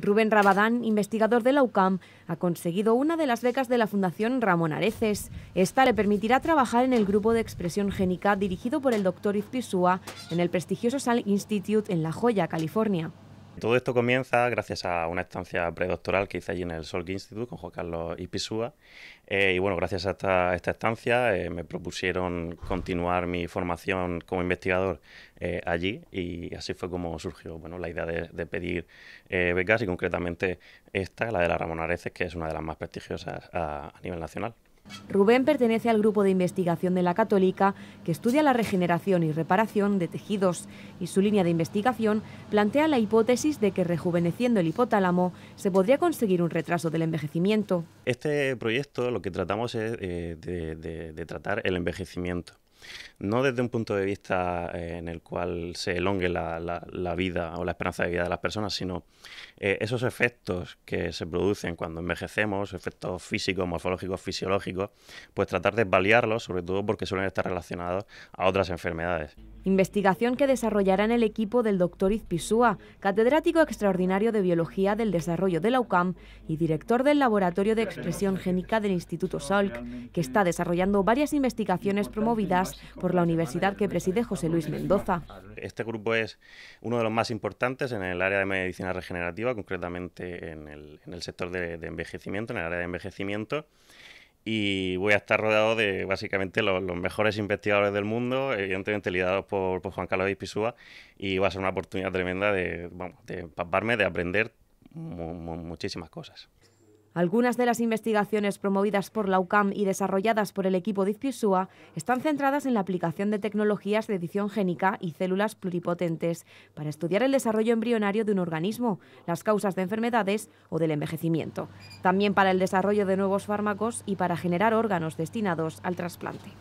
Rubén Rabadán, investigador de la UCAM, ha conseguido una de las becas de la Fundación Ramón Areces. Esta le permitirá trabajar en el grupo de expresión génica dirigido por el doctor Izpisúa en el prestigioso Sal Institute en La Joya, California. Todo esto comienza gracias a una estancia predoctoral que hice allí en el Solk Institute con Juan Carlos Ipisúa. Eh, y bueno, gracias a esta, estancia eh, me propusieron continuar mi formación como investigador eh, allí y así fue como surgió bueno, la idea de, pedir becas y concretamente esta, la de la Ramón Areces, que es una de las más prestigiosas a nivel nacional. Rubén pertenece al grupo de investigación de la Católica que estudia la regeneración y reparación de tejidos y su línea de investigación plantea la hipótesis de que rejuveneciendo el hipotálamo se podría conseguir un retraso del envejecimiento. Este proyecto lo que tratamos es eh, de tratar el envejecimiento. No desde un punto de vista eh, en el cual se elongue la, vida o la esperanza de vida de las personas, sino eh, esos efectos que se producen cuando envejecemos, efectos físicos, morfológicos, fisiológicos, pues tratar de paliarlos, sobre todo porque suelen estar relacionados a otras enfermedades. Investigación que desarrollará en el equipo del doctor Izpisua, catedrático extraordinario de Biología del Desarrollo de la UCAM y director del Laboratorio de Expresión Génica del Instituto Salk, que está desarrollando varias investigaciones promovidas por la universidad que preside José Luis Mendoza. Este grupo es uno de los más importantes en el área de medicina regenerativa, concretamente en el, sector de, envejecimiento, en el área de envejecimiento y voy a estar rodeado de básicamente los, mejores investigadores del mundo, evidentemente liderados por, Juan Carlos Ispizúa, y va a ser una oportunidad tremenda de, bueno, de empaparme, de aprender muchísimas cosas. Algunas de las investigaciones promovidas por la UCAM y desarrolladas por el equipo de Izpisua están centradas en la aplicación de tecnologías de edición génica y células pluripotentes para estudiar el desarrollo embrionario de un organismo, las causas de enfermedades o del envejecimiento, también para el desarrollo de nuevos fármacos y para generar órganos destinados al trasplante.